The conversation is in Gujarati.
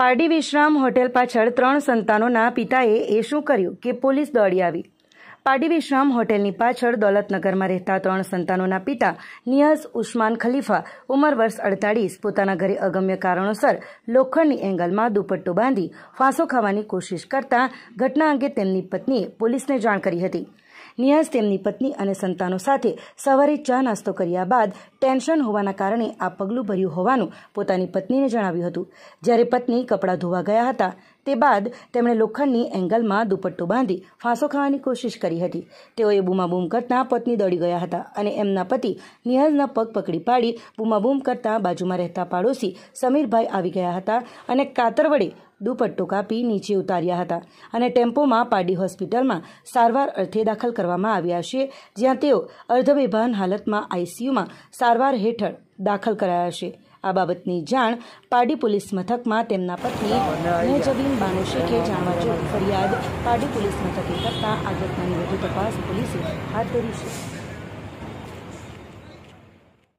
પારડી વિશ્રામ હોટેલ પાછળ ત્રણ સંતાનોના પિતાએ એ શું કર્યું કે પોલીસ દોડી આવી પારડી વિશ્રામ હોટેલની પાછળ દોલતનગરમાં રહેતા ત્રણ સંતાનોના પિતા નિયાઝ ઉસ્માન ખલીફા ઉંમર વર્ષ અડતાળીસ પોતાના ઘરે અગમ્ય કારણોસર લોખંડની એંગલમાં દુપટ્ટો બાંધી ફાંસો ખાવાની કોશિશ કરતા ઘટના અંગે તેમની પત્નીએ પોલીસને જાણ કરી હતી નિયાઝ તેમની પત્ની અને સંતાનો સાથે સવારે ચા નાસ્તો કર્યા બાદ ટેન્શન હોવાના કારણે આ પગલું ભર્યું હોવાનું પોતાની પત્નીને જણાવ્યું હતું જ્યારે પત્ની કપડાં ધોવા ગયા હતા તે બાદ તેમણે લોખંડની એંગલમાં દુપટ્ટો બાંધી ફાંસો ખાવાની કોશિશ કરી હતી તેઓએ બૂમાબૂમ કરતાં પત્ની દોડી ગયા હતા અને એમના પતિ નિયાઝના પગ પકડી પાડી બૂમાબૂમ કરતાં બાજુમાં રહેતા પાડોશી સમીરભાઈ આવી ગયા હતા અને કાતર વડે દુપટ્ટો કાપી નીચે ઉતાર્યા હતા અને ટેમ્પોમાં પાડી હોસ્પિટલમાં સારવાર અર્થે દાખલ કરવામાં આવ્યા છે જ્યાં તેઓ અર્ધવિભાન હાલતમાં આઈસીયુમાં સારવાર હેઠળ દાખલ કરાયા છે આ બાબતની જાણ પાડી પોલીસ મથકમાં તેમના પત્ની મેજબીન બાનુ શેખે જાણવા જોઈ ફરિયાદ પાડી પોલીસ મથકે કરતાં આ ઘટનાની વધુ તપાસ પોલીસે હાથ ધરી છે